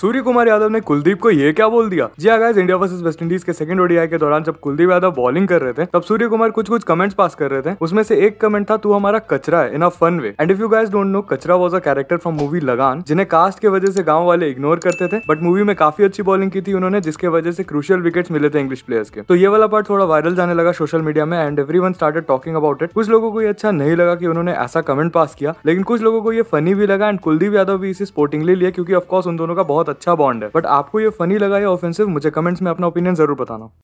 सूर्य कुमार यादव ने कुलदीप को ये क्या बोल दिया जी आगे इंडिया वर्सेस वेस्ट इंडीज के सेकंड ओडीआई के दौरान जब कुलदीप यादव बॉलिंग कर रहे थे तब सूर्य कुमार कुछ कुछ कमेंट्स पास कर रहे थे उसमें से एक कमेंट था तू हमारा कचरा है in a fun way and if you guys don't know Kachra was a character from movie Lagaan जिन्हें कास्ट के वजह से गाँव वाले इग्नोर करते थे बट मूवी में काफी अच्छी बॉलिंग की थी उन्होंने जिसके वजह से क्रुशियल विकेट्स मिले थे इंग्लिश प्लेयर्स के तो ये वाला पार्ट थोड़ा वायरल जाने लगा सोशल मीडिया में and everyone started talking about it कुछ लोगों को ये अच्छा नहीं लगा कि उन्होंने ऐसा कमेंट पास किया लेकिन कुछ लोगों को ये फनी भी लगा एंड कुलदीप यादव भी इसे स्पोर्टिंगली लिया क्योंकि ऑफकोर्स उन दोनों का बहुत बहुत अच्छा बॉन्ड है बट आपको ये फनी लगा या ऑफेंसिव मुझे कमेंट्स में अपना ओपिनियन जरूर बताना